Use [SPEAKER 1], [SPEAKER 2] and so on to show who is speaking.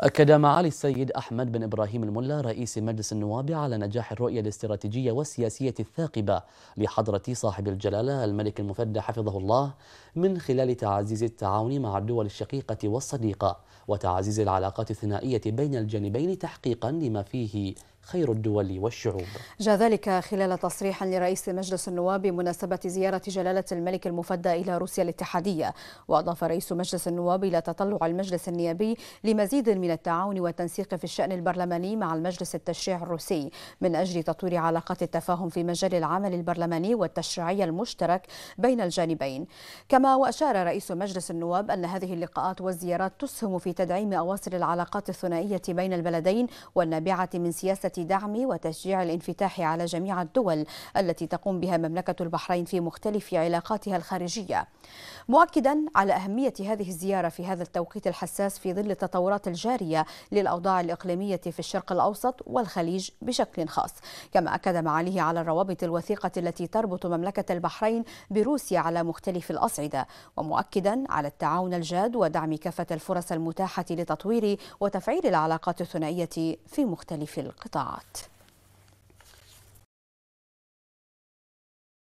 [SPEAKER 1] أكد معالي السيد أحمد بن إبراهيم الملا رئيس مجلس النواب على نجاح الرؤية الاستراتيجية والسياسية الثاقبة لحضرة صاحب الجلالة الملك المفدى حفظه الله من خلال تعزيز التعاون مع الدول الشقيقة والصديقة وتعزيز العلاقات الثنائية بين الجانبين تحقيقا لما فيه خير الدول والشعوب
[SPEAKER 2] جاء ذلك خلال تصريح لرئيس مجلس النواب بمناسبة زيارة جلالة الملك المفدى إلى روسيا الاتحادية وأضاف رئيس مجلس النواب إلى تطلع المجلس النيابي لمزيد من التعاون والتنسيق في الشأن البرلماني مع المجلس التشريع الروسي من أجل تطوير علاقات التفاهم في مجال العمل البرلماني والتشريعي المشترك بين الجانبين كما وأشار رئيس مجلس النواب أن هذه اللقاءات والزيارات تسهم في تدعيم أواصر العلاقات الثنائية بين البلدين والنابعة من سياسة دعم وتشجيع الانفتاح على جميع الدول التي تقوم بها مملكة البحرين في مختلف علاقاتها الخارجية مؤكدا على أهمية هذه الزيارة في هذا التوقيت الحساس في ظل التطورات الجارية للأوضاع الإقليمية في الشرق الأوسط والخليج بشكل خاص كما أكد معاليه على الروابط الوثيقة التي تربط مملكة البحرين بروسيا على مختلف الأصعدة ومؤكدا على التعاون الجاد ودعم كافة الفرص المتاحة لتطوير وتفعيل العلاقات الثنائية في مختلف القطاع not.